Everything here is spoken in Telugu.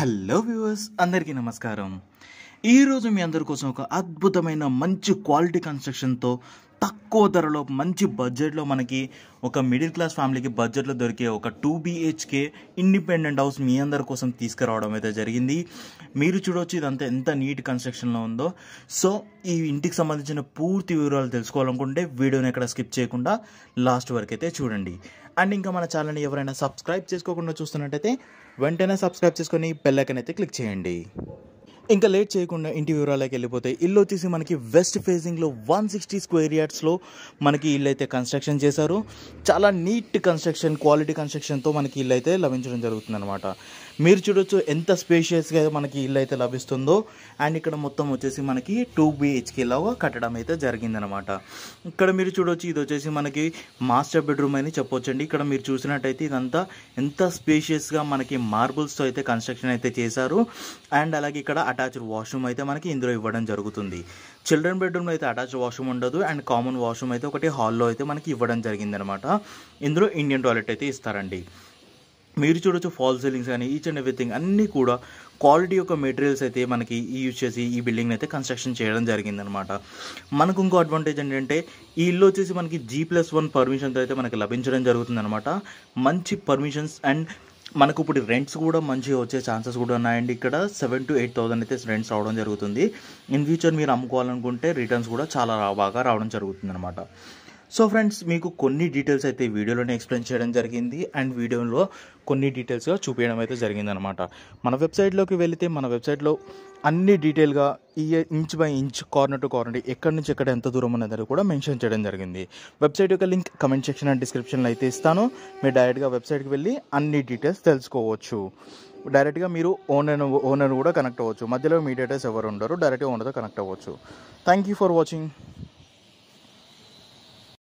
హలో వ్యూవర్స్ అందరికీ నమస్కారం ఈరోజు మీ అందరి కోసం ఒక అద్భుతమైన మంచి క్వాలిటీ కన్స్ట్రక్షన్తో తక్కువ ధరలో మంచి బడ్జెట్లో మనకి ఒక మిడిల్ క్లాస్ ఫ్యామిలీకి బడ్జెట్లో దొరికే ఒక టూ బీహెచ్కే ఇండిపెండెంట్ హౌస్ మీ అందరి కోసం తీసుకురావడం అయితే జరిగింది మీరు చూడవచ్చు ఇదంతా ఎంత నీట్ కన్స్ట్రక్షన్లో ఉందో సో ఈ ఇంటికి సంబంధించిన పూర్తి వివరాలు తెలుసుకోవాలనుకుంటే వీడియోని ఎక్కడ స్కిప్ చేయకుండా లాస్ట్ వరకు అయితే చూడండి అండ్ ఇంకా మన ఛానల్ని ఎవరైనా సబ్స్క్రైబ్ చేసుకోకుండా చూస్తున్నట్టయితే వెంటనే సబ్స్క్రైబ్ చేసుకొని బెల్లైకన్ అయితే క్లిక్ చేయండి ఇంకా లేట్ చేయకుండా ఇంటి వివరాలకి వెళ్ళిపోతే ఇల్లు వచ్చేసి మనకి వెస్ట్ ఫేసింగ్లో వన్ సిక్స్టీ స్క్వేర్ యార్డ్స్లో మనకి ఇల్లు అయితే కన్స్ట్రక్షన్ చేశారు చాలా నీట్ కన్స్ట్రక్షన్ క్వాలిటీ కన్స్ట్రక్షన్తో మనకి ఇల్లు అయితే లభించడం అనమాట మీరు చూడొచ్చు ఎంత స్పేషియస్గా మనకి ఇల్లు అయితే లభిస్తుందో అండ్ ఇక్కడ మొత్తం వచ్చేసి మనకి టూ లాగా కట్టడం అయితే జరిగిందనమాట ఇక్కడ మీరు చూడొచ్చు ఇది వచ్చేసి మనకి మాస్టర్ బెడ్రూమ్ అని చెప్పొచ్చండి ఇక్కడ మీరు చూసినట్టయితే ఇదంతా ఎంత స్పేషియస్గా మనకి మార్బుల్స్తో అయితే కన్స్ట్రక్షన్ అయితే చేశారు అండ్ అలాగే ఇక్కడ అటాచ్డ్ వాష్రూమ్ అయితే మనకి ఇందులో ఇవ్వడం జరుగుతుంది చిల్డ్రన్ బెడ్రూమ్లో అయితే అటాచ్డ్ వాష్రూమ్ ఉండదు అండ్ కామన్ వాష్రూమ్ అయితే ఒకటి హాల్లో అయితే మనకి ఇవ్వడం జరిగిందనమాట ఇందులో ఇండియన్ టాయిలెట్ అయితే ఇస్తారండి మీరు చూడొచ్చు ఫాల్ సీలింగ్స్ కానీ ఈచ్ అండ్ ఎవ్రీథింగ్ అన్నీ కూడా క్వాలిటీ యొక్క మెటీరియల్స్ అయితే మనకి యూజ్ చేసి ఈ బిల్డింగ్ని అయితే కన్స్ట్రక్షన్ చేయడం జరిగిందనమాట మనకు ఇంకో అడ్వాంటేజ్ ఏంటంటే ఈ ఇల్లు వచ్చేసి మనకి జీ ప్లస్ వన్ పర్మిషన్తో అయితే మనకి లభించడం జరుగుతుందనమాట మంచి పర్మిషన్స్ అండ్ మనకు ఇప్పుడు రెంట్స్ కూడా మంచిగా వచ్చే ఛాన్సెస్ కూడా ఉన్నాయండి ఇక్కడ సెవెన్ టు ఎయిట్ థౌసండ్ అయితే రెంట్స్ రావడం జరుగుతుంది ఇన్ ఫ్యూచర్ మీరు అమ్ముకోవాలనుకుంటే రిటర్న్స్ కూడా చాలా బాగా రావడం జరుగుతుంది అనమాట సో ఫ్రెండ్స్ మీకు కొన్ని డీటెయిల్స్ అయితే వీడియోలోనే ఎక్స్ప్లెయిన్ చేయడం జరిగింది అండ్ వీడియోలో కొన్ని డీటెయిల్స్గా చూపించడం అయితే జరిగిందనమాట మన వెబ్సైట్లోకి వెళితే మన వెబ్సైట్లో అన్ని డీటెయిల్గా ఈ inch by inch corner to corner ఎక్కడి నుంచి ఎక్కడ ఎంత దూరం అనేది కూడా మెన్షన్ చేయడం జరిగింది వెబ్సైట్ యొక్క లింక్ కమెంట్ సెక్షన్ అండ్ డిస్క్రిప్షన్లో అయితే ఇస్తాను మీరు డైరెక్ట్గా వెబ్సైట్కి వెళ్ళి అన్ని డీటెయిల్స్ తెలుసుకోవచ్చు డైరెక్ట్గా మీరు ఓనర్ ఓనర్ కూడా కనెక్ట్ అవ్వచ్చు మధ్యలో మీడియేటర్స్ ఎవరు ఉండరు డైరెక్ట్గా ఓనర్తో కనెక్ట్ అవ్వచ్చు థ్యాంక్ యూ ఫర్ వాచింగ్